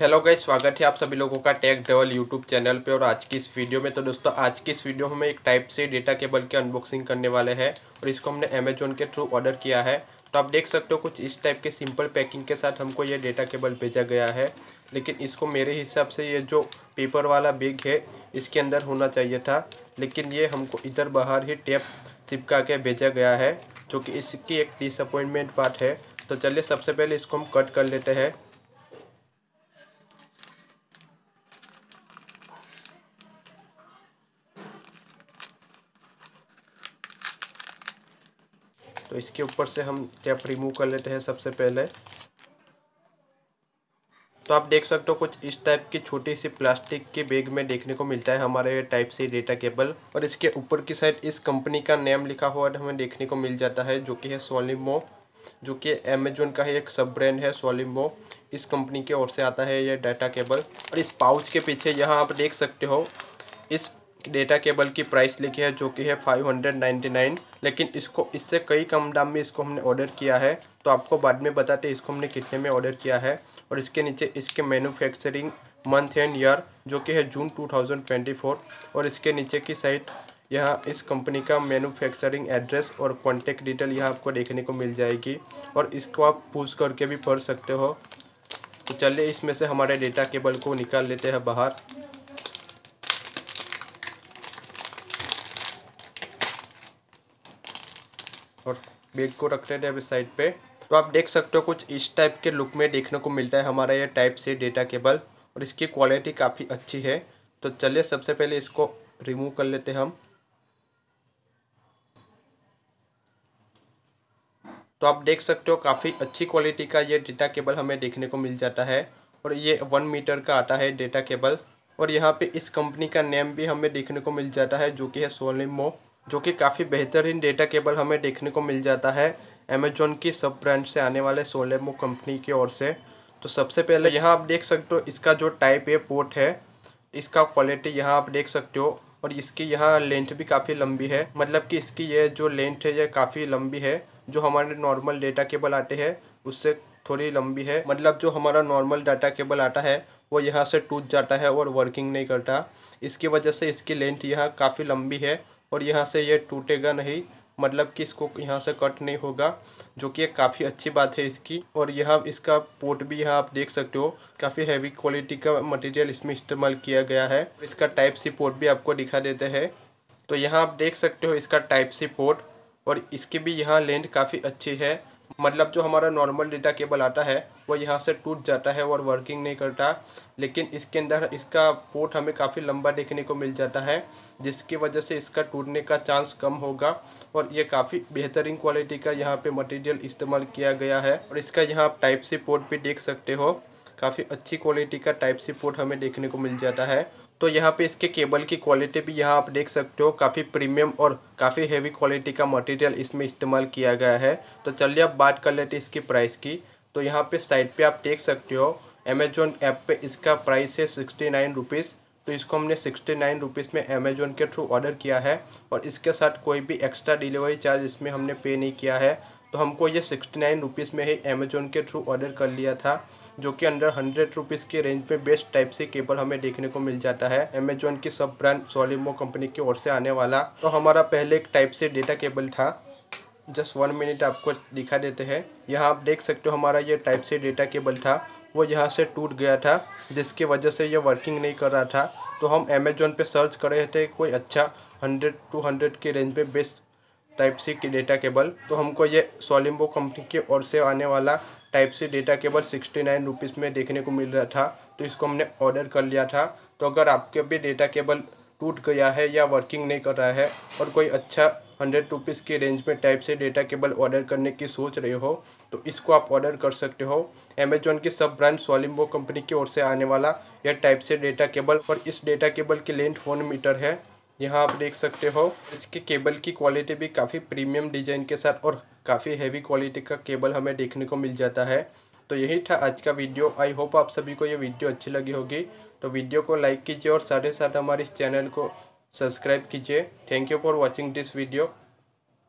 hello guys स्वागत है आप सभी लोगों का टेक डबल यूट्यूब चैनल पे और आज की इस वीडियो में तो दोस्तों आज की इस वीडियो में एक टाइप से डेटा केबल की अनबॉक्सिंग करने वाले हैं और इसको हमने अमेजोन के थ्रू ऑर्डर किया है तो आप देख सकते हो कुछ इस टाइप के सिंपल पैकिंग के साथ हमको ये डेटा केबल भेजा गया है लेकिन इसको मेरे हिसाब से ये जो पेपर वाला बैग है इसके अंदर होना चाहिए था लेकिन ये हमको इधर बाहर ही टेप चिपका के भेजा गया है जो कि इसकी एक डिसअपॉइंटमेंट बात है तो चलिए सबसे पहले इसको हम कट कर लेते हैं तो इसके ऊपर से हम कैप रिमूव कर लेते हैं सबसे पहले तो आप देख सकते हो कुछ इस टाइप की छोटी सी प्लास्टिक के बैग में देखने को मिलता है हमारे टाइप सी डेटा केबल और इसके ऊपर की साइड इस कंपनी का नेम लिखा हुआ हमें देखने को मिल जाता है जो कि है सोलिमो जो कि अमेजोन का ही एक सब ब्रांड है सोलिमो इस कंपनी की ओर से आता है यह डाटा केबल और इस पाउच के पीछे यहाँ आप देख सकते हो इस डेटा केबल की प्राइस लिखी है जो कि है 599 लेकिन इसको इससे कई कम दाम में इसको हमने ऑर्डर किया है तो आपको बाद में बताते इसको हमने कितने में ऑर्डर किया है और इसके नीचे इसके मैन्युफैक्चरिंग मंथ एंड ईयर जो कि है जून 2024 और इसके नीचे की साइट यहाँ इस कंपनी का मैनुफैक्चरिंग एड्रेस और कॉन्टेक्ट डिटेल यहाँ आपको देखने को मिल जाएगी और इसको आप पूछ करके भी पढ़ सकते हो तो चलिए इसमें से हमारे डेटा केबल को निकाल लेते हैं बाहर और बेड को रख लेते हैं अभी साइड पे तो आप देख सकते हो कुछ इस टाइप के लुक में देखने को मिलता है हमारा ये टाइप से डेटा केबल और इसकी क्वालिटी काफ़ी अच्छी है तो चलिए सबसे पहले इसको रिमूव कर लेते हैं हम तो आप देख सकते हो काफ़ी अच्छी क्वालिटी का ये डेटा केबल हमें देखने को मिल जाता है और ये वन मीटर का आता है डेटा केबल और यहाँ पे इस कंपनी का नेम भी हमें देखने को मिल जाता है जो कि है सोलिमो जो कि काफ़ी बेहतरीन डेटा केबल हमें देखने को मिल जाता है अमेजोन की सब ब्रांड से आने वाले सोलेमो कंपनी की ओर से तो सबसे पहले यहाँ आप देख सकते हो इसका जो टाइप ए पोर्ट है इसका क्वालिटी यहाँ आप देख सकते हो और इसकी यहाँ लेंथ भी काफ़ी लंबी है मतलब कि इसकी ये जो लेंथ है ये काफ़ी लंबी है जो हमारे नॉर्मल डेटा केबल आते हैं उससे थोड़ी लंबी है मतलब जो हमारा नॉर्मल डाटा केबल आता है वो यहाँ से टूट जाता है और वर्किंग नहीं करता इसकी वजह से इसकी लेंथ यहाँ काफ़ी लंबी है और यहाँ से ये टूटेगा नहीं मतलब कि इसको यहाँ से कट नहीं होगा जो कि काफ़ी अच्छी बात है इसकी और यहाँ इसका पोर्ट भी यहाँ आप देख सकते हो काफ़ी हैवी क्वालिटी का मटेरियल इसमें इस्तेमाल किया गया है इसका टाइप सी पोर्ट भी आपको दिखा देते हैं तो यहाँ आप देख सकते हो इसका टाइप सी पोर्ट और इसकी भी यहाँ लेंथ काफ़ी अच्छी है मतलब जो हमारा नॉर्मल डेटा केबल आता है वो यहाँ से टूट जाता है और वर्किंग नहीं करता लेकिन इसके अंदर इसका पोर्ट हमें काफ़ी लंबा देखने को मिल जाता है जिसकी वजह से इसका टूटने का चांस कम होगा और ये काफ़ी बेहतरीन क्वालिटी का यहाँ पे मटेरियल इस्तेमाल किया गया है और इसका यहाँ आप टाइप सी पोर्ट भी देख सकते हो काफ़ी अच्छी क्वालिटी का टाइप सी पोर्ट हमें देखने को मिल जाता है तो यहाँ पे इसके केबल की क्वालिटी भी यहाँ आप देख सकते हो काफ़ी प्रीमियम और काफ़ी हेवी क्वालिटी का मटेरियल इसमें इस्तेमाल किया गया है तो चलिए आप बात कर लेते हैं इसकी प्राइस की तो यहाँ पे साइड पे आप देख सकते हो अमेजोन ऐप पे इसका प्राइस है सिक्सटी नाइन रुपीज़ तो इसको हमने सिक्सटी नाइन रुपीज़ में अमेजोन के थ्रू ऑर्डर किया है और इसके साथ कोई भी एक्स्ट्रा डिलीवरी चार्ज इसमें हमने पे नहीं किया है तो हमको ये सिक्सटी नाइन रुपीज़ में ही अमेजोन के थ्रू ऑर्डर कर लिया था जो कि अंडर हंड्रेड रुपीज़ के रेंज में बेस्ट टाइप से केबल हमें देखने को मिल जाता है अमेजोन की सब ब्रांड सोलिमो कंपनी की ओर से आने वाला तो हमारा पहले एक टाइप से डेटा केबल था जस्ट वन मिनट आपको दिखा देते हैं यहाँ आप देख सकते हो हमारा ये टाइप से डेटा केबल था वो यहाँ से टूट गया था जिसकी वजह से ये वर्किंग नहीं कर रहा था तो हम अमेजोन पर सर्च कर रहे थे कोई अच्छा हंड्रेड टू हंड्रेड के रेंज में बेस्ट टाइप सी की डेटा केबल तो हमको ये सोलिम्बो कंपनी की ओर से आने वाला type C data cable sixty nine rupees में देखने को मिल रहा था तो इसको हमने ऑर्डर कर लिया था तो अगर आपके भी डेटा केबल टूट गया है या वर्किंग नहीं कर रहा है और कोई अच्छा हंड्रेड रुपीज़ के रेंज में type C data cable order करने की सोच रहे हो तो इसको आप ऑर्डर कर सकते हो अमेजोन की सब ब्रांड सोलिम्बो कंपनी की ओर से आने वाला यह टाइप से डेटा केबल और इस डेटा केबल की लेंथ वन मीटर है यहाँ आप देख सकते हो इसके केबल की क्वालिटी भी काफ़ी प्रीमियम डिजाइन के साथ और काफ़ी हैवी क्वालिटी का केबल हमें देखने को मिल जाता है तो यही था आज का वीडियो आई होप आप सभी को ये वीडियो अच्छी लगी होगी तो वीडियो को लाइक कीजिए और साथ ही साथ हमारे इस चैनल को सब्सक्राइब कीजिए thank you for watching this video